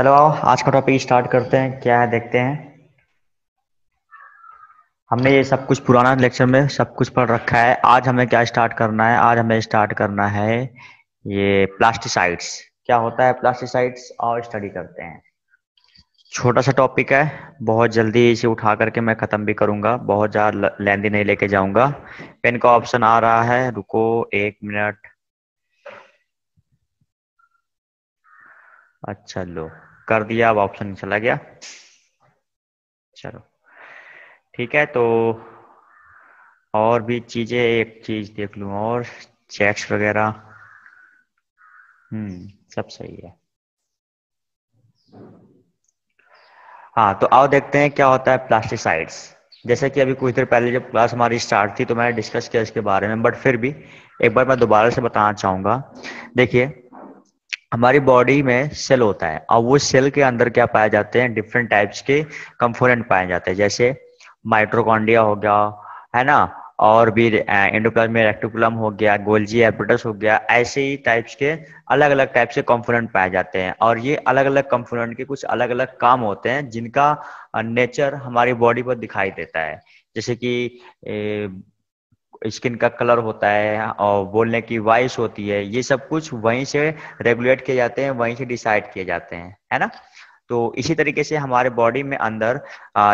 चलो आओ आज का टॉपिक स्टार्ट करते हैं क्या है देखते हैं हमने ये सब कुछ पुराना लेक्चर में सब कुछ पढ़ रखा है आज हमें क्या स्टार्ट करना है आज हमें स्टार्ट करना है ये प्लास्टिसाइड्स क्या होता है प्लास्टिसाइड्स और स्टडी करते हैं छोटा सा टॉपिक है बहुत जल्दी इसे उठा करके मैं ख़त्म भी करूंगा बहुत ज़्यादा लेंदी नहीं लेके जाऊंगा पेन का ऑप्शन आ रहा है रुको एक मिनट अच्छा लो कर दिया अब ऑप्शन चला गया चलो ठीक है तो और भी चीजें एक चीज देख लू और चेक्स वगैरह हम्म सब सही है हाँ तो आओ देखते हैं क्या होता है प्लास्टिसाइड्स जैसे कि अभी कुछ देर पहले जब क्लास हमारी स्टार्ट थी तो मैंने डिस्कस किया इसके बारे में बट फिर भी एक बार मैं दोबारा से बताना चाहूंगा देखिए हमारी बॉडी में सेल होता है और वो सेल के अंदर क्या पाए जाते हैं डिफरेंट टाइप्स के कंपोनेंट पाए जाते हैं जैसे माइट्रोकॉन्डिया हो गया है ना और भी एंडोप्लाज्म रेक्टिकुलम हो गया गोल्जी एपटस हो गया ऐसे ही टाइप्स के अलग अलग टाइप से कंपोनेंट पाए जाते हैं और ये अलग अलग कंपोनेंट के कुछ अलग अलग काम होते हैं जिनका नेचर हमारी बॉडी पर दिखाई देता है जैसे कि स्किन का कलर होता है और बोलने की वॉइस होती है ये सब कुछ वहीं से रेगुलेट किए जाते हैं वहीं से डिसाइड किए जाते हैं है ना तो इसी तरीके से हमारे बॉडी में अंदर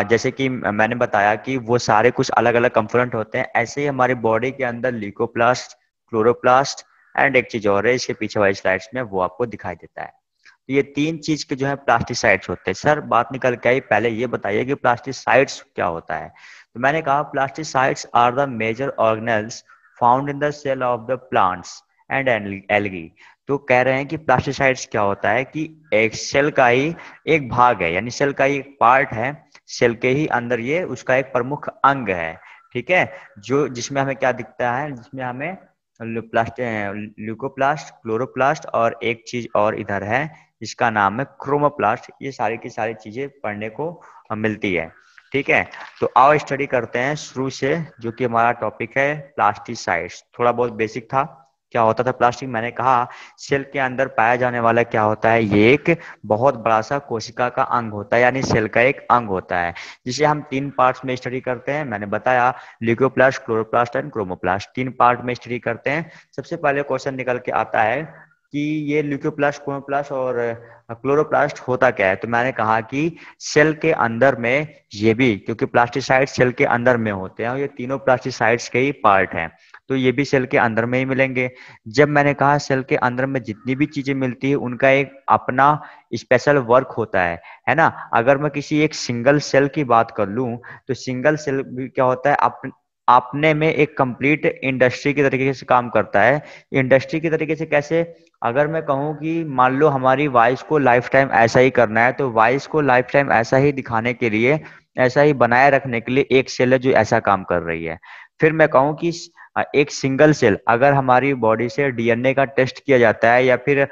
जैसे कि मैंने बताया कि वो सारे कुछ अलग अलग कंपोनेंट होते हैं ऐसे ही हमारे बॉडी के अंदर लिकोप्लास्ट क्लोरोप्लास्ट एंड एक चीज और है इसके पीछे वाली स्लाइड्स में वो आपको दिखाई देता है तो ये तीन चीज के जो है प्लास्टिसाइड्स होते हैं सर बात निकल के आई पहले ये बताइए कि प्लास्टिसाइड्स क्या होता है तो मैंने कहा plastids are the major organelles found in the cell of the plants and algae तो कह रहे हैं कि प्लास्टिसाइड्स क्या होता है कि एक सेल का ही एक भाग है यानी सेल का ही एक पार्ट है सेल के ही अंदर ये उसका एक प्रमुख अंग है ठीक है जो जिसमें हमें क्या दिखता है जिसमें हमें प्लास्ट ल्यूकोप्लास्ट क्लोरोप्लास्ट और एक चीज और इधर है जिसका नाम है क्रोमोप्लास्ट ये सारी की सारी चीजें पढ़ने को मिलती है ठीक है तो आओ स्टडी करते हैं शुरू से जो कि हमारा टॉपिक है प्लास्टिसाइड्स थोड़ा बहुत बेसिक था क्या होता था प्लास्टिक मैंने कहा सेल के अंदर पाया जाने वाला क्या होता है ये एक बहुत बड़ा सा कोशिका का अंग होता है यानी सेल का एक अंग होता है जिसे हम तीन पार्ट्स में स्टडी करते हैं मैंने बताया लिक्योप्लास्ट क्लोरोप्लास्ट एंड क्रोमोप्लास्ट तीन पार्ट में स्टडी करते हैं सबसे पहले क्वेश्चन निकल के आता है कि ये ल्यूक्योप्लास्ट क्रोमोप्लास्ट और क्लोरोप्लास्ट होता क्या है तो मैंने कहा कि सेल के अंदर में ये भी क्योंकि प्लास्टिसाइड सेल के अंदर में होते हैं और ये तीनों प्लास्टिसाइड्स के ही पार्ट हैं तो ये भी सेल के अंदर में ही मिलेंगे जब मैंने कहा सेल के अंदर में जितनी भी चीजें मिलती है उनका एक अपना स्पेशल वर्क होता है है ना अगर मैं किसी एक सिंगल सेल की बात कर लूं तो सिंगल सेल भी क्या होता है अपने अपने में एक कंप्लीट इंडस्ट्री के तरीके से काम करता है इंडस्ट्री के तरीके से कैसे अगर मैं कहूँ कि मान लो हमारी वॉइस को लाइफ टाइम ऐसा ही करना है तो वॉइस को लाइफ टाइम ऐसा ही दिखाने के लिए ऐसा ही बनाए रखने के लिए एक सेल है जो ऐसा काम कर रही है फिर मैं कहूँ कि एक सिंगल सेल अगर हमारी बॉडी से डीएनए का टेस्ट किया जाता है या फिर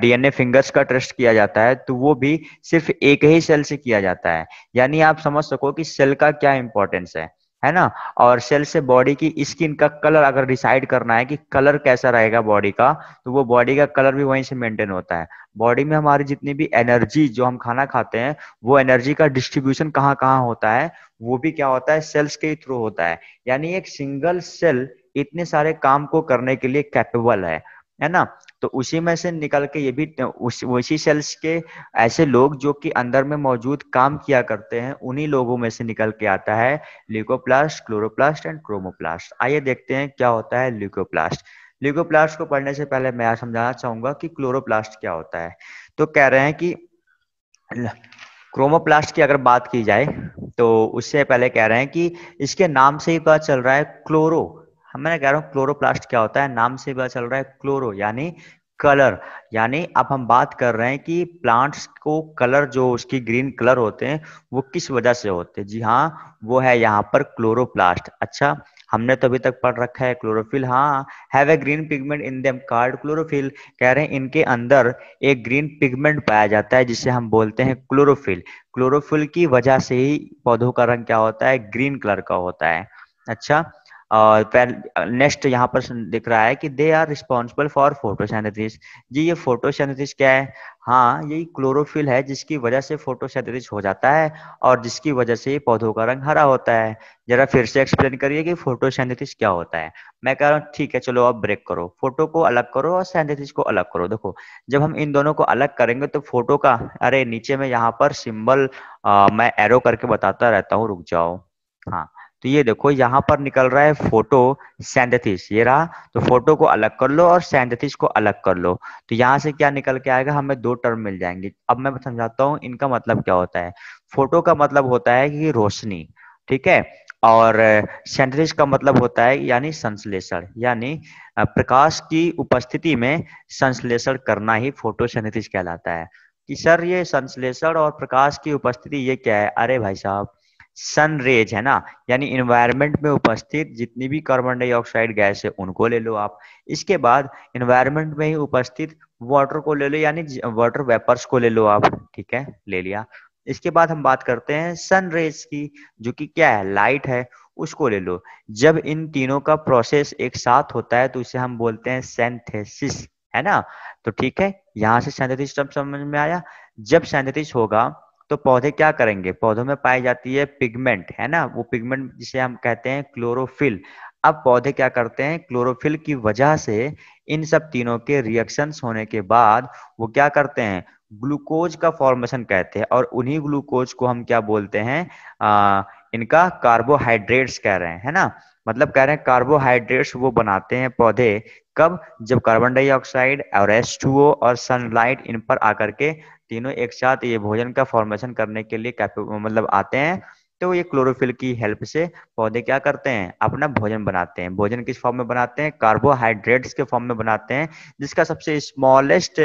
डीएनए फिंगर्स का टेस्ट किया जाता है तो वो भी सिर्फ एक ही सेल से किया जाता है यानी आप समझ सको कि सेल का क्या इंपॉर्टेंस है है ना और सेल से बॉडी की स्किन का कलर अगर डिसाइड करना है कि कलर कैसा रहेगा बॉडी का तो वो बॉडी का कलर भी वहीं से मेंटेन होता है बॉडी में हमारी जितनी भी एनर्जी जो हम खाना खाते हैं वो एनर्जी का डिस्ट्रीब्यूशन कहाँ कहाँ होता है वो भी क्या होता है सेल्स के थ्रू होता है यानी एक सिंगल सेल इतने सारे काम को करने के लिए कैपेबल है है ना तो उसी में से निकल के ये भी उस उसी सेल्स के ऐसे लोग जो कि अंदर में मौजूद काम किया करते हैं उन्हीं लोगों में से निकल के आता है लिकोप्लास्ट क्लोरोप्लास्ट एंड क्रोमोप्लास्ट आइए देखते हैं क्या होता है लिकोप्लास्ट लिकोप्लास्ट को पढ़ने से पहले मैं समझाना चाहूंगा कि क्लोरोप्लास्ट क्या होता है तो कह रहे हैं कि क्रोमोप्लास्ट की अगर बात की जाए तो उससे पहले कह रहे हैं कि इसके नाम से ही पता चल रहा है क्लोरो मैं कह रहा हूँ क्लोरोप्लास्ट क्या होता है नाम से पता चल रहा है क्लोरो यानी कलर यानी अब हम बात कर रहे हैं कि प्लांट्स को कलर जो उसकी ग्रीन कलर होते हैं वो किस वजह से होते हैं जी हाँ वो है यहाँ पर क्लोरोप्लास्ट अच्छा हमने तो अभी तक पढ़ रखा है क्लोरोफिल हाँ have a green pigment in them called chlorophyll कह रहे हैं इनके अंदर एक ग्रीन पिगमेंट पाया जाता है जिसे हम बोलते हैं क्लोरोफिल क्लोरोफिल की वजह से ही पौधों का रंग क्या होता है ग्रीन कलर का होता है अच्छा और नेक्स्ट यहाँ पर दिख रहा है कि they are responsible for photosynthesis जी ये फोटोसेंथेसिस क्या है हाँ यही क्लोरोफिल है जिसकी वजह से फोटोसेंथेसिस हो जाता है और जिसकी वजह से पौधों का रंग हरा होता है जरा फिर से एक्सप्लेन करिए कि फोटोसेंथेसिस क्या होता है मैं कह रहा हूँ ठीक है चलो अब ब्रेक करो फोटो को अलग करो और सेंथेसिस को अलग करो देखो जब हम इन दोनों को अलग करेंगे तो फोटो का अरे नीचे में यहाँ पर सिंबल आ, मैं एरो करके बताता रहता हूँ रुक जाओ हाँ तो ये देखो यहाँ पर निकल रहा है फोटो सैंथेसिस ये रहा तो फोटो को अलग कर लो और सैंथेसिस को अलग कर लो तो यहाँ से क्या निकल के आएगा हमें दो टर्म मिल जाएंगे अब मैं समझाता हूँ इनका मतलब क्या होता है फोटो का मतलब होता है कि रोशनी ठीक है और सेंथिस का मतलब होता है यानी संश्लेषण यानी प्रकाश की उपस्थिति में संश्लेषण करना ही फोटो कहलाता है कि सर ये संश्लेषण और प्रकाश की उपस्थिति ये क्या है अरे भाई साहब सन रेज है ना यानी इन्वायरमेंट में उपस्थित जितनी भी कार्बन डाइऑक्साइड गैस है उनको ले लो आप इसके बाद इन्वायरमेंट में ही उपस्थित वाटर को ले लो यानी वाटर वेपर्स को ले लो आप ठीक है ले लिया इसके बाद हम बात करते हैं सन रेज की जो कि क्या है लाइट है उसको ले लो जब इन तीनों का प्रोसेस एक साथ होता है तो इसे हम बोलते हैं सेंथेसिस है ना तो ठीक है यहाँ से सेंथेसिस समझ में आया जब सेंथेसिस होगा तो पौधे क्या करेंगे पौधों में पाई जाती है पिगमेंट है ना वो पिगमेंट जिसे हम कहते हैं क्लोरोफिल अब पौधे क्या करते हैं क्लोरोफिल की वजह से इन सब तीनों के रिएक्शंस होने के बाद वो क्या करते हैं ग्लूकोज का फॉर्मेशन कहते हैं और उन्हीं ग्लूकोज को हम क्या बोलते हैं इनका कार्बोहाइड्रेट्स कह रहे हैं है ना मतलब कह रहे हैं कार्बोहाइड्रेट्स वो बनाते हैं पौधे कब जब कार्बन डाइऑक्साइड और एस और सनलाइट इन पर आकर के तीनों एक साथ ये भोजन का फॉर्मेशन करने के लिए मतलब आते हैं तो ये क्लोरोफिल की हेल्प से पौधे क्या करते हैं अपना भोजन बनाते हैं भोजन किस फॉर्म में बनाते हैं कार्बोहाइड्रेट्स के फॉर्म में बनाते हैं जिसका सबसे स्मॉलेस्ट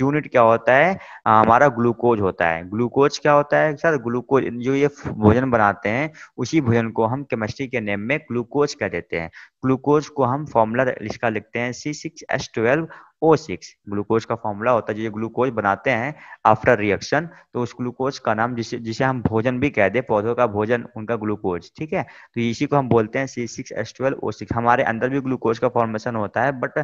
यूनिट क्या होता है हमारा ग्लूकोज होता है ग्लूकोज क्या होता है सर ग्लूकोज जो ये भोजन बनाते हैं उसी भोजन को हम केमिस्ट्री के नेम में ग्लूकोज कह देते हैं ग्लूकोज को हम फॉर्मूला इसका लिखते हैं C six S twelve O six glucose का फॉर्मूला होता है जो ग्लूकोज बनाते हैं आफ्टर रिएक्शन तो उस ग्लूकोज का नाम जिसे जिसे हम भोजन भी कह दे पौधों का भोजन उनका ग्लूकोज ठीक है तो इसी को हम बोलते हैं C six S twelve O six हमारे अंदर भी ग्लूकोज का फॉर्मेशन होता है बट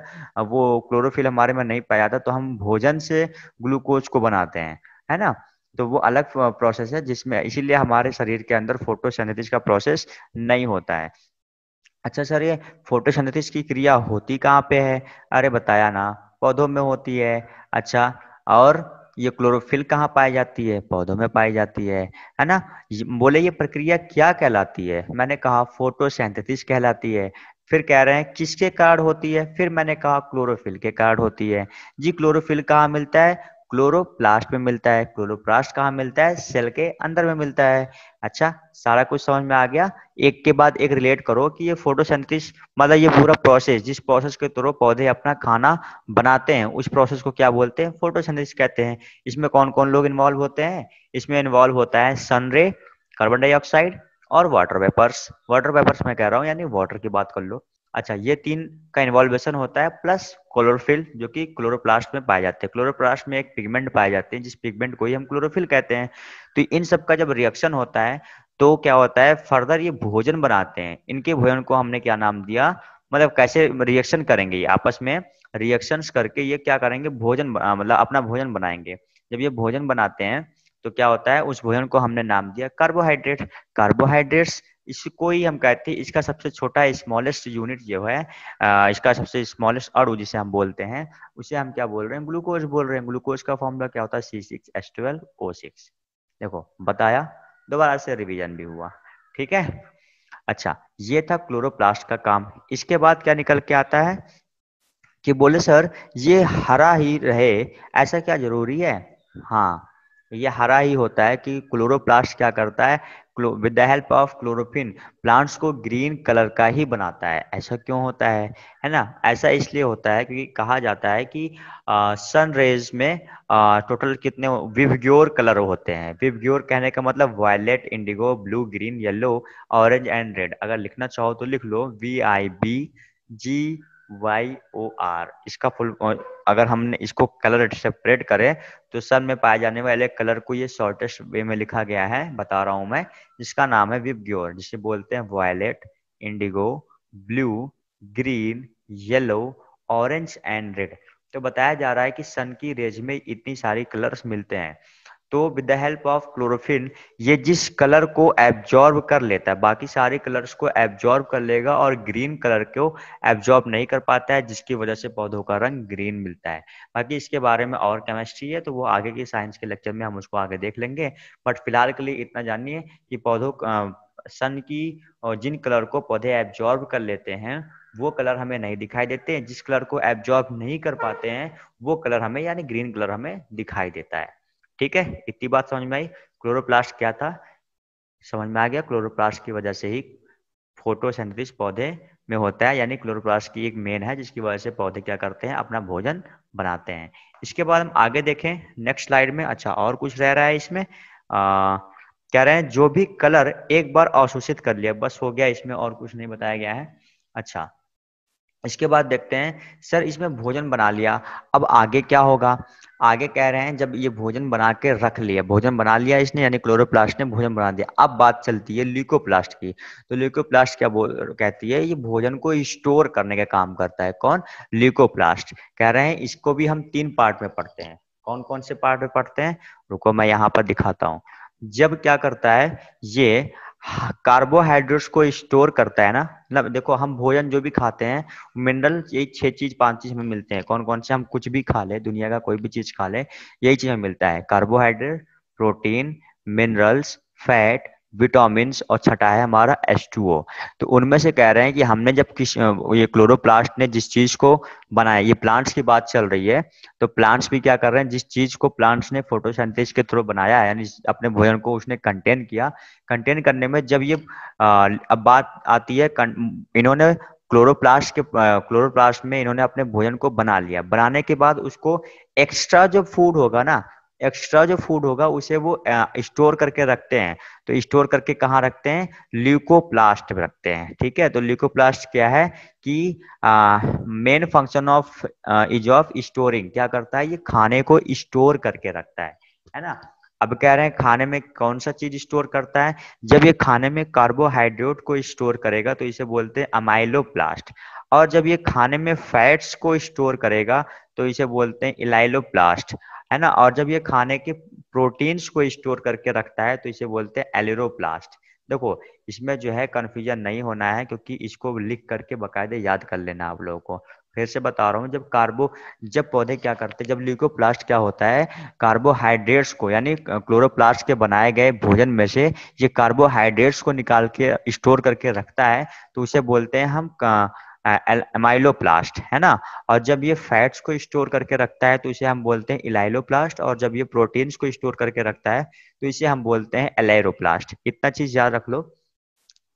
वो क्लोरोफिल हमारे में नहीं पाया जाता तो हम भोजन से ग्लूकोज को बनाते हैं है ना तो वो अलग प्रोसेस है जिसमें इसीलिए हमारे शरीर के अंदर फोटोसिंथेसिस का प्रोसेस नहीं होता है अच्छा सर ये फोटोसिंथेसिस की क्रिया होती कहाँ पे है अरे बताया ना पौधों में होती है अच्छा और ये क्लोरोफिल कहाँ पाई जाती है पौधों में पाई जाती है है ना बोले ये प्रक्रिया क्या कहलाती है मैंने कहा फोटोसिंथेसिस कहलाती है फिर कह रहे हैं किसके कारण होती है फिर मैंने कहा क्लोरोफिल के कारण होती है जी क्लोरोफिल कहाँ मिलता है क्लोरोप्लास्ट में मिलता है क्लोरोप्लास्ट कहाँ मिलता है सेल के अंदर में मिलता है अच्छा सारा कुछ समझ में आ गया एक के बाद एक रिलेट करो कि ये फोटोसेंथिस मतलब ये पूरा प्रोसेस जिस प्रोसेस के थ्रू पौधे अपना खाना बनाते हैं उस प्रोसेस को क्या बोलते हैं फोटोसेंथिस कहते हैं इसमें कौन कौन लोग इन्वॉल्व होते हैं इसमें इन्वॉल्व होता है सनरे कार्बन डाइऑक्साइड और वाटर वेपर्स वाटर वेपर्स मैं कह रहा हूँ यानी वाटर की बात कर लो अच्छा ये तीन का इन्वॉल्वेशन होता है प्लस क्लोरोफिल जो कि क्लोरोप्लास्ट में पाए जाते हैं क्लोरोप्लास्ट में एक पिगमेंट पाए जाते हैं जिस पिगमेंट को ही हम क्लोरोफिल कहते हैं तो इन सब का जब रिएक्शन होता है तो क्या होता है फर्दर ये भोजन बनाते हैं इनके भोजन को हमने क्या नाम दिया मतलब कैसे रिएक्शन करेंगे ये आपस में रिएक्शंस करके ये क्या करेंगे भोजन मतलब अपना भोजन बनाएंगे जब ये भोजन बनाते हैं तो क्या होता है उस भोजन को हमने नाम दिया कार्बोहाइड्रेट कार्बोहाइड्रेट्स इसको ही हम कहते हैं इसका सबसे छोटा स्मॉलेस्ट यूनिट जो है इसका सबसे स्मॉलेस्ट अड़ू जिसे हम बोलते हैं उसे हम क्या बोल रहे हैं ग्लूकोज बोल रहे हैं ग्लूकोज का फॉर्मूला क्या होता है सी सिक्स देखो बताया दोबारा से रिविजन भी हुआ ठीक है अच्छा ये था क्लोरोप्लास्ट का काम इसके बाद क्या निकल के आता है कि बोले सर ये हरा ही रहे ऐसा क्या जरूरी है हाँ ये हरा ही होता है कि क्लोरोप्लास्ट क्या करता है with the help of chlorophyll plants को ग्रीन कलर का ही बनाता है ऐसा क्यों होता है है ना ऐसा इसलिए होता है क्योंकि कहा जाता है कि सन रेज में आ, टोटल कितने विवग्योर कलर होते हैं विवग्योर कहने का मतलब violet indigo blue green yellow orange and red अगर लिखना चाहो तो लिख लो V I B G Y O R इसका फुल अगर हमने इसको कलर सेपरेट करें तो सन में पाए जाने वाले कलर को ये शॉर्टेस्ट वे में लिखा गया है बता रहा हूं मैं इसका नाम है विप ग्योर जिसे बोलते हैं violet indigo blue green yellow orange and red तो बताया जा रहा है कि सन की रेज में इतनी सारी कलर्स मिलते हैं तो with the help of chlorophyll ये जिस कलर को एब्जॉर्ब कर लेता है बाकी सारे कलर्स को एब्जॉर्ब कर लेगा और ग्रीन कलर को एब्जॉर्ब नहीं कर पाता है जिसकी वजह से पौधों का रंग ग्रीन मिलता है बाकी इसके बारे में और केमिस्ट्री है तो वो आगे की साइंस के लेक्चर में हम उसको आगे देख लेंगे बट फिलहाल के लिए इतना जानिए कि पौधों सन की और जिन कलर को पौधे एब्जॉर्ब कर लेते हैं वो कलर हमें नहीं दिखाई देते हैं जिस कलर को एब्जॉर्ब नहीं कर पाते हैं वो कलर हमें यानी ग्रीन कलर हमें दिखाई देता है ठीक है इतनी बात समझ में आई क्लोरोप्लास्ट क्या था समझ में आ गया क्लोरोप्लास्ट की वजह से ही फोटो पौधे में होता है यानी क्लोरोप्लास्ट की एक मेन है जिसकी वजह से पौधे क्या करते हैं अपना भोजन बनाते हैं इसके बाद हम आगे देखें नेक्स्ट स्लाइड में अच्छा और कुछ रह रहा है इसमें आ, कह रहे हैं जो भी कलर एक बार अवशोषित कर लिया बस हो गया इसमें और कुछ नहीं बताया गया है अच्छा इसके बाद देखते हैं सर इसमें भोजन बना लिया अब आगे क्या होगा आगे कह रहे हैं जब ये भोजन बना के रख लिया भोजन बना लिया इसने यानी क्लोरोप्लास्ट ने भोजन बना दिया अब बात चलती है ल्यूकोप्लास्ट की तो ल्यूकोप्लास्ट क्या बोल कहती है ये भोजन को स्टोर करने का काम करता है कौन ल्यूकोप्लास्ट कह रहे हैं इसको भी हम तीन पार्ट में पढ़ते हैं कौन कौन से पार्ट में पढ़ते हैं रुको मैं यहाँ पर दिखाता हूँ जब क्या करता है ये कार्बोहाइड्रेट्स को स्टोर करता है ना मतलब देखो हम भोजन जो भी खाते हैं मिनरल यही छह चीज पांच चीज हमें मिलते हैं कौन कौन से हम कुछ भी खा ले दुनिया का कोई भी चीज खा ले यही चीज हमें मिलता है carbohydrate protein minerals fat vitamin और छठा है हमारा एस तो उनमें से कह रहे हैं कि हमने जब किस ये क्लोरोप्लास्ट ने जिस चीज को बनाया ये प्लांट्स की बात चल रही है तो प्लांट्स भी क्या कर रहे हैं जिस चीज को प्लांट्स ने फोटोसेंथेसिस के थ्रू बनाया यानी अपने भोजन को उसने कंटेन किया कंटेन करने में जब ये अब बात आती है इन्होंने क्लोरोप्लास्ट के क्लोरोप्लास्ट में इन्होंने अपने भोजन को बना लिया बनाने के बाद उसको एक्स्ट्रा जो फूड होगा ना एक्स्ट्रा जो फूड होगा उसे वो स्टोर करके रखते हैं तो स्टोर करके कहाँ रखते हैं ल्यूकोप्लास्ट रखते हैं ठीक है तो ल्यूकोप्लास्ट क्या है कि main function of is of storing क्या करता है ये खाने को स्टोर करके रखता है है ना अब कह रहे हैं खाने में कौन सा चीज स्टोर करता है जब ये खाने में कार्बोहाइड्रेट को स्टोर करेगा तो इसे बोलते हैं अमाइलोप्लास्ट और जब ये खाने में फैट्स को स्टोर करेगा तो इसे बोलते हैं इलाइलोप्लास्ट है ना और जब ये खाने के प्रोटीन्स को स्टोर करके रखता है तो इसे बोलते हैं एलिरोप्लास्ट देखो इसमें जो है कन्फ्यूजन नहीं होना है क्योंकि इसको लिख करके बकायदे याद कर लेना आप लोगों को फिर से बता रहा हूँ जब कार्बो जब पौधे क्या करते हैं जब ल्यूकोप्लास्ट क्या होता है कार्बोहाइड्रेट्स को यानी क्लोरोप्लास्ट के बनाए गए भोजन में से ये कार्बोहाइड्रेट्स को निकाल के स्टोर करके रखता है तो उसे बोलते हैं हम एमाइलोप्लास्ट है ना और जब ये फैट्स को स्टोर करके रखता है तो इसे हम बोलते हैं इलाइलोप्लास्ट और जब ये प्रोटीन्स को स्टोर करके रखता है तो इसे हम बोलते हैं एलाइरोप्लास्ट इतना चीज याद रख लो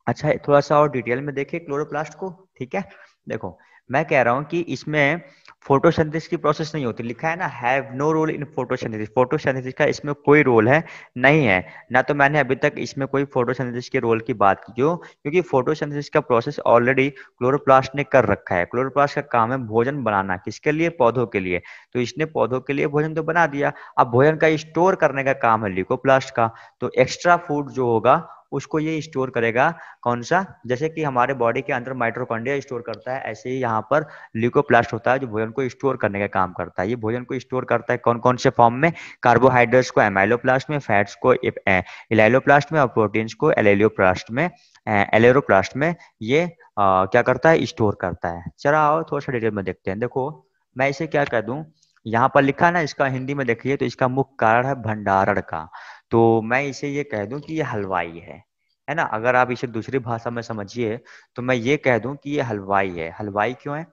अच्छा थोड़ा सा और डिटेल में देखिए क्लोरोप्लास्ट को ठीक है देखो मैं कह रहा हूँ कि इसमें फोटोसिंथेसिस की प्रोसेस नहीं होती लिखा है ना have no role in photosynthesis photosynthesis का इसमें कोई रोल है नहीं है ना तो मैंने अभी तक इसमें कोई फोटोसिंथेसिस के रोल की बात की क्यों क्योंकि फोटोसिंथेसिस का प्रोसेस ऑलरेडी क्लोरोप्लास्ट ने कर रखा है क्लोरोप्लास्ट का काम है भोजन बनाना किसके लिए पौधों के लिए तो इसने पौधों के लिए भोजन तो बना दिया अब भोजन का स्टोर करने का काम है ल्यूकोप्लास्ट का तो एक्स्ट्रा फूड जो होगा उसको ये स्टोर करेगा कौन सा जैसे कि हमारे बॉडी के अंदर माइट्रोकॉन्डिया स्टोर करता है ऐसे ही यहाँ पर ल्यूकोप्लास्ट होता है जो भोजन को स्टोर करने का काम करता है ये भोजन को स्टोर करता है कौन कौन से फॉर्म में कार्बोहाइड्रेट्स को एमाइलोप्लास्ट में फैट्स को इलाइलोप्लास्ट में और प्रोटीन्स को एलेलियोप्लास्ट में एलेरोप्लास्ट में ये आ, क्या करता है स्टोर करता है चला आओ थोड़ा सा डिटेल में देखते हैं देखो मैं इसे क्या कह दूं यहाँ पर लिखा ना इसका हिंदी में देखिए तो इसका मुख्य कारण है भंडारण का तो मैं इसे ये कह दूं कि ये हलवाई है है ना अगर आप इसे दूसरी भाषा में समझिए तो मैं ये कह दूं कि ये हलवाई है हलवाई क्यों है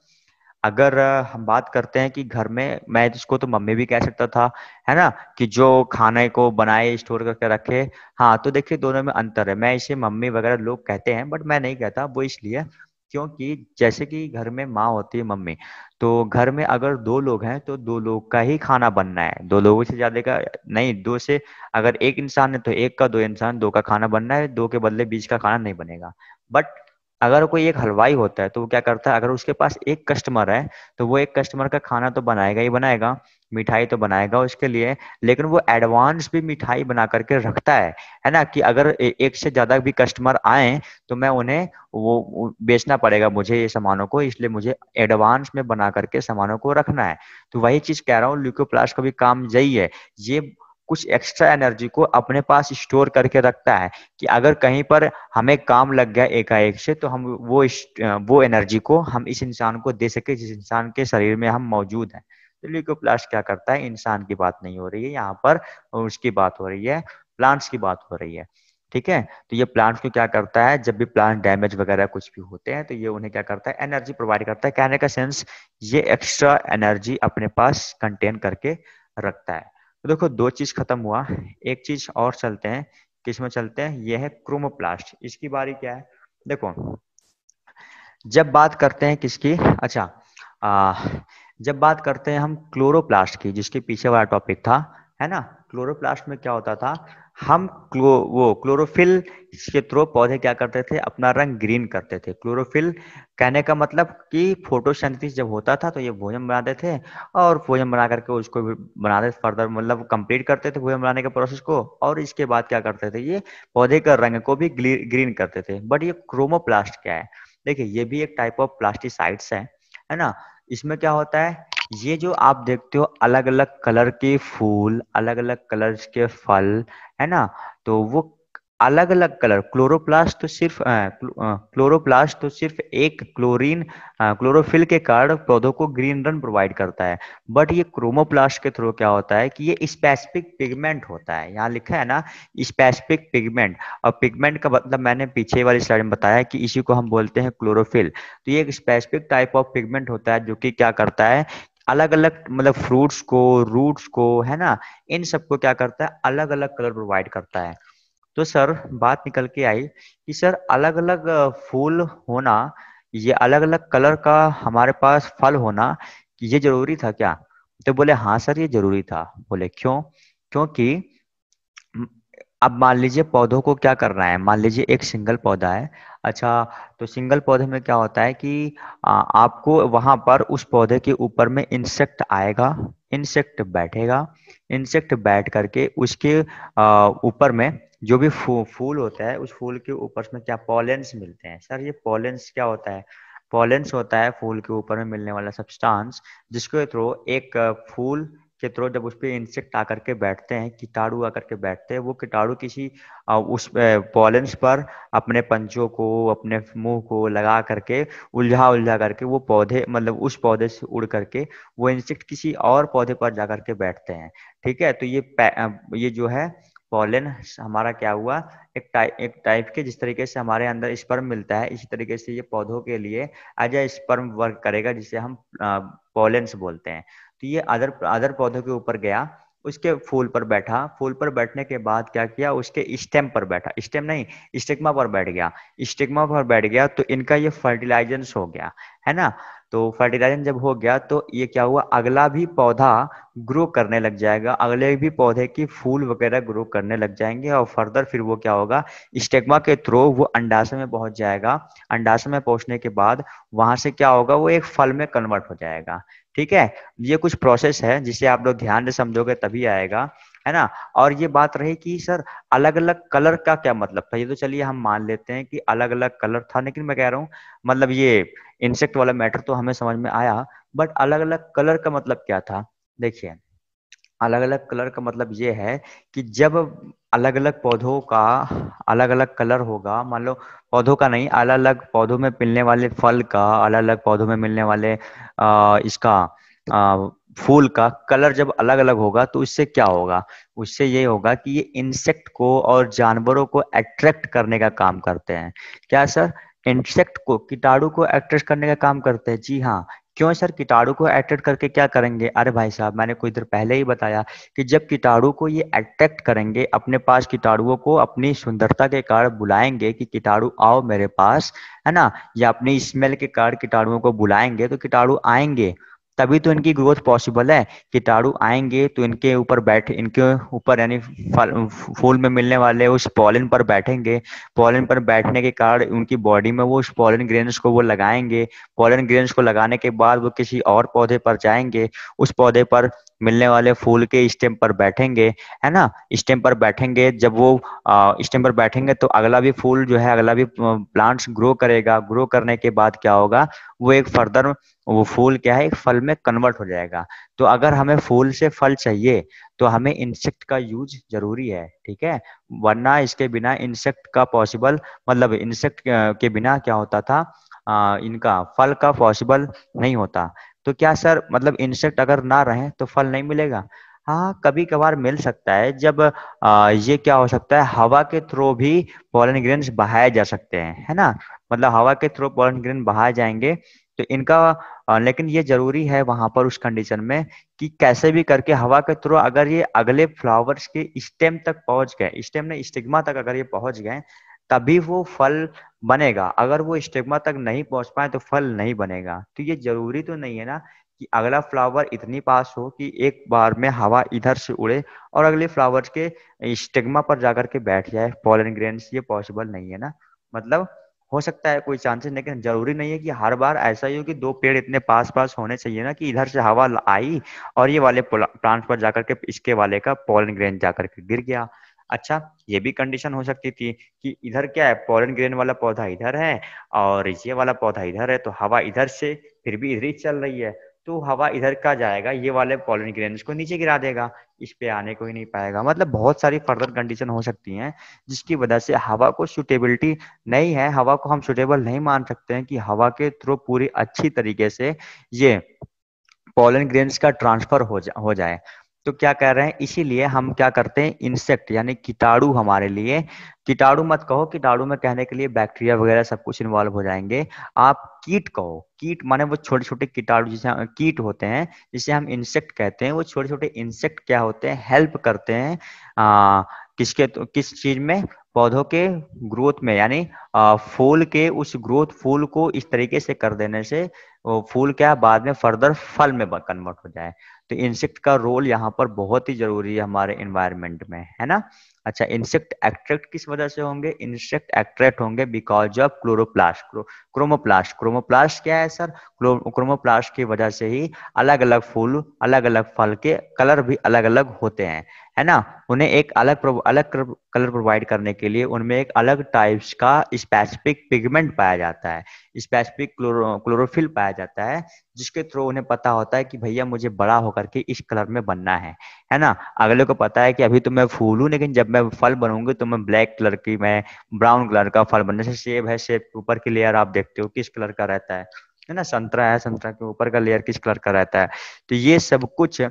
अगर हम बात करते हैं कि घर में मैं इसको तो मम्मी भी कह सकता था है ना कि जो खाने को बनाए स्टोर करके रखे हाँ तो देखिए दोनों में अंतर है मैं इसे मम्मी वगैरह लोग कहते हैं बट मैं नहीं कहता वो इसलिए क्योंकि जैसे कि घर में माँ होती है मम्मी तो घर में अगर दो लोग हैं तो दो लोग का ही खाना बनना है दो लोगों से ज्यादा का नहीं दो से अगर एक इंसान है तो एक का दो इंसान दो का खाना बनना है दो के बदले बीच का खाना नहीं बनेगा बट अगर कोई एक हलवाई होता है तो वो क्या करता है अगर उसके पास एक कस्टमर है तो वो एक कस्टमर का खाना तो बनाएगा ही बनाएगा मिठाई तो बनाएगा उसके लिए लेकिन वो एडवांस भी मिठाई बना करके रखता है है ना कि अगर एक से ज्यादा भी कस्टमर आए तो मैं उन्हें वो बेचना पड़ेगा मुझे ये सामानों को इसलिए मुझे एडवांस में बना करके सामानों को रखना है तो वही चीज कह रहा हूँ प्लास्ट का भी काम यही है ये कुछ एक्स्ट्रा एनर्जी को अपने पास स्टोर करके रखता है कि अगर कहीं पर हमें काम लग गया एकाएक से तो हम वो वो एनर्जी को हम इस इंसान को दे सके जिस इंसान के शरीर में हम मौजूद हैं तो ल्यूकोप्लास्ट क्या करता है इंसान की बात नहीं हो रही है यहाँ पर उसकी बात हो रही है प्लांट्स की बात हो रही है ठीक है तो ये प्लांट्स को क्या करता है जब भी प्लांट डैमेज वगैरह कुछ भी होते हैं तो ये उन्हें क्या करता है एनर्जी प्रोवाइड करता है कहने का सेंस ये एक्स्ट्रा एनर्जी अपने पास कंटेन करके रखता है तो देखो दो चीज खत्म हुआ एक चीज और चलते हैं किसमें चलते हैं यह है क्रोमोप्लास्ट इसकी बारी क्या है देखो जब बात करते हैं किसकी अच्छा आ, जब बात करते हैं हम क्लोरोप्लास्ट की जिसके पीछे वाला टॉपिक था है ना क्लोरोप्लास्ट में क्या होता था हम क्लो वो क्लोरोफिल के थ्रो पौधे क्या करते थे अपना रंग ग्रीन करते थे क्लोरोफिल कहने का मतलब कि फोटोसिंथेसिस जब होता था तो ये भोजन बनाते थे और भोजन बना करके उसको बनाते फर्दर मतलब कंप्लीट करते थे भोजन बनाने के प्रोसेस को और इसके बाद क्या करते थे ये पौधे का रंग को भी ग्रीन करते थे बट ये क्रोमोप्लास्ट क्या है देखिए ये भी एक टाइप ऑफ प्लास्टिसाइड्स है है ना इसमें क्या होता है ये जो आप देखते हो अलग अलग कलर के फूल अलग अलग कलर के फल है ना तो वो अलग अलग कलर क्लोरोप्लास्ट तो सिर्फ क्लोरोप्लास्ट तो सिर्फ एक क्लोरीन क्लोरोफिल के कारण पौधों को ग्रीन रन प्रोवाइड करता है बट ये क्रोमोप्लास्ट के थ्रू क्या होता है कि ये स्पेसिफिक पिगमेंट होता है यहाँ लिखा है ना स्पेसिफिक पिगमेंट और पिगमेंट का मतलब मैंने पीछे वाली स्लाइड में बताया कि इसी को हम बोलते हैं क्लोरोफिल तो ये एक स्पेसिफिक टाइप ऑफ पिगमेंट होता है जो कि क्या करता है अलग अलग मतलब फ्रूट्स को रूट्स को है ना इन सबको क्या करता है अलग अलग कलर प्रोवाइड करता है तो सर बात निकल के आई कि सर अलग अलग फूल होना ये अलग अलग कलर का हमारे पास फल होना ये जरूरी था क्या तो बोले हाँ सर ये जरूरी था बोले क्यों क्योंकि अब मान लीजिए पौधों को क्या करना है मान लीजिए एक सिंगल पौधा है अच्छा तो सिंगल पौधे में क्या होता है कि आ, आपको वहां पर उस पौधे के ऊपर में इंसेक्ट आएगा इंसेक्ट बैठेगा इंसेक्ट बैठ करके उसके ऊपर में जो भी फू, फूल होता है उस फूल के ऊपर में क्या पॉलेंस मिलते हैं सर ये पॉलेंस क्या होता है पॉलेंस होता है फूल के ऊपर में मिलने वाला सब्सटेंस जिसके थ्रू एक फूल के थ्रू जब उस पर इंसेक्ट आकर के बैठते हैं कीटाणु आकर के बैठते हैं वो कीटाणु किसी उस पॉलेंस पर अपने पंचों को अपने मुंह को लगा करके उलझा उलझा करके वो पौधे मतलब उस पौधे से उड़ करके वो इंसेक्ट किसी और पौधे पर जाकर के बैठते हैं ठीक है तो ये ये जो है पॉलन हमारा क्या हुआ एक टाइप एक टाइप के जिस तरीके से हमारे अंदर स्पर्म मिलता है इसी तरीके से ये पौधों के लिए एज ए स्पर्म वर्क करेगा जिसे हम पॉलेंस बोलते हैं तो ये अदर अदर पौधों के ऊपर गया उसके फूल पर बैठा फूल पर बैठने के बाद क्या किया उसके स्टेम पर बैठा स्टेम नहीं स्टिग्मा पर बैठ गया स्टिग्मा पर बैठ गया तो इनका ये फर्टिलाइजेंस हो गया है ना तो फर्टिलाइजेशन जब हो गया तो ये क्या हुआ अगला भी पौधा ग्रो करने लग जाएगा अगले भी पौधे की फूल वगैरह ग्रो करने लग जाएंगे और फर्दर फिर वो क्या होगा स्टेगमा के थ्रू वो अंडाशय में पहुंच जाएगा अंडाशय में पहुंचने के बाद वहां से क्या होगा वो एक फल में कन्वर्ट हो जाएगा ठीक है ये कुछ प्रोसेस है जिसे आप लोग ध्यान से समझोगे तभी आएगा है ना और ये बात रही कि सर अलग अलग कलर का क्या मतलब था ये तो चलिए हम मान लेते हैं कि अलग अलग कलर था लेकिन मैं कह रहा हूँ मतलब ये इंसेक्ट वाला मैटर तो हमें समझ में आया बट अलग अलग कलर का मतलब क्या था देखिए अलग अलग कलर का मतलब ये है कि जब अलग अलग पौधों का अलग अलग कलर होगा मान लो पौधों का नहीं अलग अलग पौधों में मिलने वाले फल का अलग अलग पौधों में मिलने वाले आ, इसका आ, फूल का कलर जब अलग अलग होगा तो इससे क्या होगा उससे ये होगा कि ये इंसेक्ट को और जानवरों को अट्रैक्ट करने का काम करते हैं क्या सर इंसेक्ट को कीटाणु को अट्रैक्ट करने का काम करते हैं जी हाँ क्यों सर कीटाणु को अट्रैक्ट करके क्या करेंगे अरे भाई साहब मैंने कुछ देर पहले ही बताया कि जब कीटाणु को ये अट्रैक्ट करेंगे अपने पास कीटाणुओं को अपनी सुंदरता के कारण बुलाएंगे कि कीटाणु आओ मेरे पास है ना या अपनी स्मेल के कारण कीटाणुओं को बुलाएंगे तो कीटाणु आएंगे तभी तो इनकी ग्रोथ पॉसिबल है कीटाणु आएंगे तो इनके ऊपर बैठ इनके ऊपर यानी फूल में मिलने वाले उस पॉलिन पर बैठेंगे पॉलिन पर बैठने के कारण उनकी बॉडी में वो उस पॉलिन ग्रेन्स को वो लगाएंगे पॉलिन ग्रेन्स को लगाने के बाद वो किसी और पौधे पर जाएंगे उस पौधे पर मिलने वाले फूल के स्टेम पर बैठेंगे है ना स्टेम पर बैठेंगे जब वो स्टेम पर बैठेंगे तो अगला भी फूल जो है अगला भी प्लांट्स ग्रो करेगा ग्रो करने के बाद क्या होगा वो एक फर्दर वो फूल क्या है एक फल में कन्वर्ट हो जाएगा तो अगर हमें फूल से फल चाहिए तो हमें इंसेक्ट का यूज जरूरी है ठीक है वरना इसके बिना इंसेक्ट का पॉसिबल मतलब इंसेक्ट के बिना क्या होता था आ, इनका फल का पॉसिबल नहीं होता तो क्या सर मतलब इंसेक्ट अगर ना रहे तो फल नहीं मिलेगा हाँ कभी कभार मिल सकता है जब आ, ये क्या हो सकता है हवा के थ्रू भी पॉलन ग्रेन बहाए जा सकते हैं है ना मतलब हवा के थ्रू पॉलन ग्रेन बहाए जाएंगे तो इनका आ, लेकिन ये जरूरी है वहां पर उस कंडीशन में कि कैसे भी करके हवा के थ्रू अगर ये अगले फ्लावर्स के स्टेम तक पहुंच गए स्टेम ने स्टिग्मा तक अगर ये पहुंच गए तभी वो फल बनेगा अगर वो स्टिग्मा तक नहीं पहुंच पाए तो फल नहीं बनेगा तो ये जरूरी तो नहीं है ना कि अगला फ्लावर इतनी पास हो कि एक बार में हवा इधर से उड़े और अगले फ्लावर्स के स्टिग्मा पर जाकर के बैठ जाए पॉलन ग्रेन ये पॉसिबल नहीं है ना मतलब हो सकता है कोई चांसेस लेकिन जरूरी नहीं है कि हर बार ऐसा ही हो कि दो पेड़ इतने पास पास होने चाहिए ना कि इधर से हवा आई और ये वाले प्लांट पर जाकर के इसके वाले का पॉलन ग्रेन जाकर के गिर गया अच्छा ये भी कंडीशन हो सकती थी कि इधर क्या है पॉलन ग्रेन वाला पौधा इधर है और ये वाला पौधा इधर है तो हवा इधर से फिर भी इधर ही चल रही है तो हवा इधर का जाएगा ये वाले पॉलिन ग्रेन को नीचे गिरा देगा इस पे आने को ही नहीं पाएगा मतलब बहुत सारी फर्दर कंडीशन हो सकती हैं जिसकी वजह से हवा को सुटेबिलिटी नहीं है हवा को हम सुटेबल नहीं मान सकते हैं कि हवा के थ्रू पूरी अच्छी तरीके से ये पॉलन ग्रेन्स का ट्रांसफर हो जाए तो क्या कह रहे हैं इसीलिए हम क्या करते हैं इंसेक्ट यानी कीटाणु हमारे लिए कीटाणु मत कहो कीटाणु में कहने के लिए बैक्टीरिया वगैरह सब कुछ इन्वॉल्व हो जाएंगे आप कीट कहो कीट माने वो छोटे छोटे कीटाणु जिसे कीट होते हैं जिसे हम इंसेक्ट कहते हैं वो छोटे छोटे इंसेक्ट क्या होते हैं हेल्प करते हैं आ, किसके तो, किस चीज में पौधों के ग्रोथ में यानी फूल के उस ग्रोथ फूल को इस तरीके से कर देने से फूल क्या बाद में फर्दर फल में कन्वर्ट हो जाए तो इंसेक्ट का रोल यहाँ पर बहुत ही जरूरी है हमारे इन्वायरमेंट में है ना अच्छा इंसेक्ट एट्रैक्ट किस वजह से होंगे इंसेक्ट एट्रैक्ट होंगे because of chloroplast chromoplast chromoplast क्या है सर क्रोमोप्लास्ट की वजह से ही अलग अलग फूल अलग अलग फल के कलर भी अलग अलग होते हैं है ना उन्हें एक अलग अलग कलर प्रोवाइड करने के लिए उनमें एक अलग टाइप्स का स्पेसिफिक पिगमेंट पाया जाता है स्पेसिफिक क्लोरो क्लोरोफिल पाया जाता है जिसके थ्रू उन्हें पता होता है कि भैया मुझे बड़ा होकर के इस कलर में बनना है है ना अगले को पता है कि अभी तो मैं फूल हूँ लेकिन जब मैं फल बनूंगी तो मैं ब्लैक कलर की मैं ब्राउन कलर का फल बनने से सेब है सेब के ऊपर की लेयर आप देखते हो किस कलर का रहता है है ना संतरा है संतरा के ऊपर का लेयर किस कलर का रहता है तो ये सब कुछ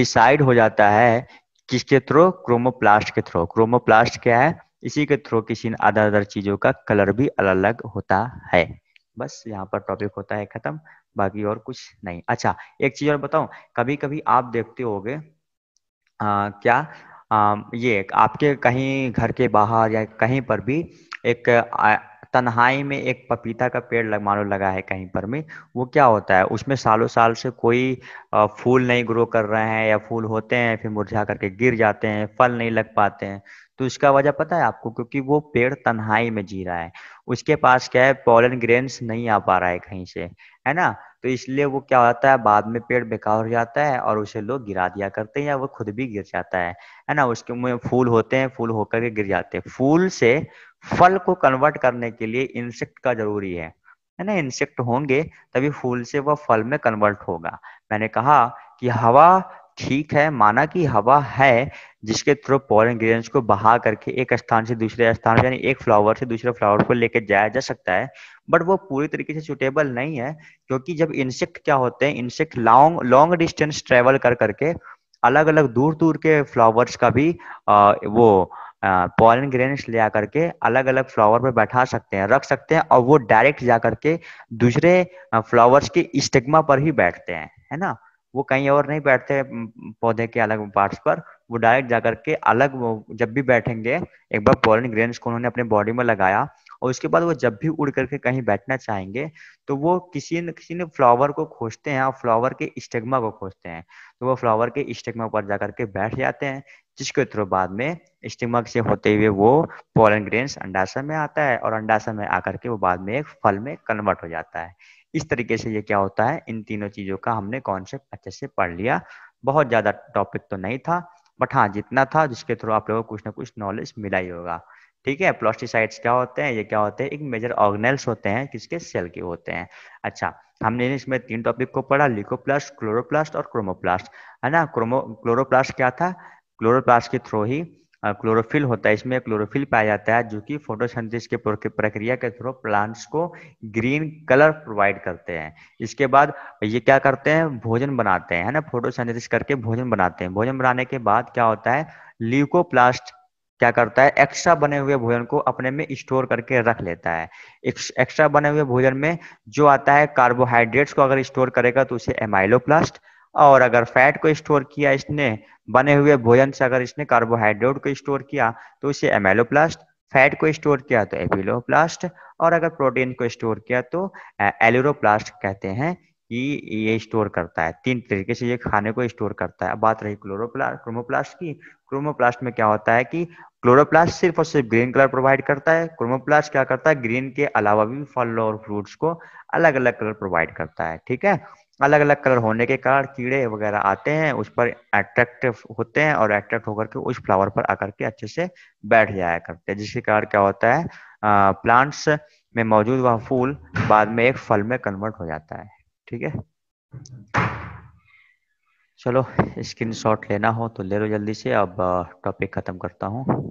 डिसाइड हो जाता है किसके थ्रू क्रोमोप्लास्ट के थ्रू क्रोमोप्लास्ट क्या है इसी के थ्रू किसी अदर अदर चीजों का कलर भी अलग अलग होता है बस यहाँ पर टॉपिक होता है खत्म बाकी और कुछ नहीं अच्छा एक चीज और बताऊं कभी कभी आप देखते होगे आ, क्या आ, ये आपके कहीं घर के बाहर या कहीं पर भी एक आ, तन्हाई में एक पपीता का पेड़ लग मानो लगा है कहीं पर में वो क्या होता है उसमें सालों साल से कोई फूल नहीं ग्रो कर रहे हैं या फूल होते हैं फिर मुरझा करके गिर जाते हैं फल नहीं लग पाते हैं तो इसका वजह पता है आपको क्योंकि वो पेड़ तन्हाई में जी रहा है उसके पास क्या है पॉलन ग्रेन्स नहीं आ पा रहा है कहीं से है ना तो इसलिए वो क्या होता है बाद में पेड़ बेकार हो जाता है और उसे लोग गिरा दिया करते हैं या वो खुद भी गिर जाता है है ना उसके में फूल होते हैं फूल होकर के गिर जाते हैं फूल से फल को कन्वर्ट करने के लिए इंसेक्ट का जरूरी है है ना इंसेक्ट होंगे तभी फूल से वह फल में कन्वर्ट होगा मैंने कहा कि हवा ठीक है माना कि हवा है जिसके थ्रू पॉलन ग्रेन्स को बहा करके एक स्थान से दूसरे स्थान यानी एक फ्लावर से दूसरे फ्लावर को लेकर जाया जा सकता है बट वो पूरी तरीके से सुटेबल नहीं है क्योंकि जब इंसेक्ट क्या होते हैं insect long long distance travel कर करके अलग अलग दूर दूर के फ्लावर्स का भी आ, वो पॉलन ग्रेन्स ले आकर के अलग अलग फ्लावर पर बैठा सकते हैं रख सकते हैं और वो डायरेक्ट जा करके दूसरे फ्लावर्स के स्टिग्मा पर ही बैठते हैं है ना वो कहीं और नहीं बैठते पौधे के अलग पार्ट्स पर वो डायरेक्ट जाकर के अलग वो जब भी बैठेंगे एक बार पोलन ग्रेन को उन्होंने अपने बॉडी में लगाया और उसके बाद वो जब भी उड़ करके कहीं बैठना चाहेंगे तो वो किसी न किसी ने फ्लावर को खोजते हैं और फ्लावर के स्टेगमा को खोजते हैं तो वो फ्लावर के स्टेगमा पर जाकर के बैठ जाते हैं जिसके थ्रू बाद में स्टेगमा से होते हुए वो पोलिन ग्रेन्स अंडाशय में आता है और अंडाशय में आकर के वो बाद में एक फल में कन्वर्ट हो जाता है इस तरीके से ये क्या होता है इन तीनों चीजों का हमने कॉन्सेप्ट अच्छे से पढ़ लिया बहुत ज्यादा टॉपिक तो नहीं था बट हाँ जितना था जिसके थ्रू आप लोगों को कुछ ना कुछ नॉलेज मिला ही होगा ठीक है प्लास्टिसाइड्स क्या होते हैं ये क्या होते हैं एक मेजर ऑर्गेनल्स होते हैं किसके सेल के होते हैं अच्छा हमने इसमें तीन टॉपिक को पढ़ा लिकोप्लास्ट क्लोरोप्लास्ट और क्रोमोप्लास्ट है ना क्रोमो क्लोरोप्लास्ट क्या था क्लोरोप्लास्ट के थ्रू ही क्लोरोफिल होता है इसमें क्लोरोफिल पाया जाता है जो कि फोटोसिंथेसिस के प्रक्रिया के थ्रू प्लांट्स को ग्रीन कलर प्रोवाइड करते हैं इसके बाद ये क्या करते हैं भोजन बनाते हैं है ना फोटोसिंथेसिस करके भोजन बनाते हैं भोजन बनाने के बाद क्या होता है ल्यूकोप्लास्ट क्या करता है एक्स्ट्रा बने हुए भोजन को अपने में स्टोर करके रख लेता है एक्स्ट्रा बने हुए भोजन में जो आता है कार्बोहाइड्रेट्स को अगर स्टोर करेगा तो उसे एमाइलोप्लास्ट और अगर फैट को स्टोर किया इसने बने हुए भोजन से अगर इसने कार्बोहाइड्रेट को स्टोर किया तो इसे एमेलोप्लास्ट फैट को स्टोर किया तो एपिलोप्लास्ट और अगर प्रोटीन को स्टोर किया तो एलिरोप्लास्ट कहते हैं कि ये स्टोर करता है तीन तरीके से ये खाने को स्टोर करता है अब बात रही क्लोरोप्लास्ट क्रोमोप्लास्ट की क्रोमोप्लास्ट में क्या होता है कि क्लोरोप्लास्ट सिर्फ और सिर्फ ग्रीन कलर प्रोवाइड करता है क्रोमोप्लास्ट क्या करता है ग्रीन के अलावा भी फल और फ्रूट्स को अलग अलग कलर प्रोवाइड करता है ठीक है अलग अलग कलर होने के कारण कीड़े वगैरह आते हैं उस पर अट्रैक्टिव होते हैं और अट्रैक्ट होकर के उस फ्लावर पर आकर के अच्छे से बैठ जाया करते हैं जिसके कारण क्या होता है प्लांट्स में मौजूद वह फूल बाद में एक फल में कन्वर्ट हो जाता है ठीक है चलो स्क्रीन शॉट लेना हो तो ले लो जल्दी से अब टॉपिक खत्म करता हूँ